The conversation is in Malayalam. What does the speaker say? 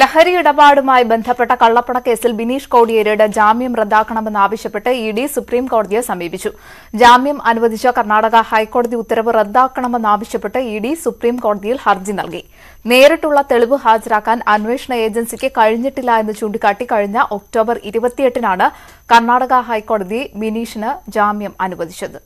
ലഹരി ഇടപാടുമായി ബന്ധപ്പെട്ട കള്ളപ്പണക്കേസിൽ ബിനീഷ് കോടിയേരിയുടെ ജാമ്യം ആവശ്യപ്പെട്ട് ഇ ഡി സുപ്രീം കോടതിയെ സമീപിച്ചു ജാമ്യം അനുവദിച്ച കർണാടക ഹൈക്കോടതി ഉത്തരവ് റദ്ദാക്കണമെന്നാവശ്യപ്പെട്ട് ഇ ഡി സുപ്രീം കോടതിയിൽ ഹർജി നൽകി നേരിട്ടുള്ള തെളിവ് ഹാജരാക്കാൻ അന്വേഷണ ഏജൻസിക്ക് കഴിഞ്ഞിട്ടില്ല എന്ന് ചൂണ്ടിക്കാട്ടി കഴിഞ്ഞ ഒക്ടോബർ ഇരുപത്തിയെട്ടിനാണ് കർണാടക ഹൈക്കോടതി ബിനീഷിന് ജാമ്യം അനുവദിച്ചത്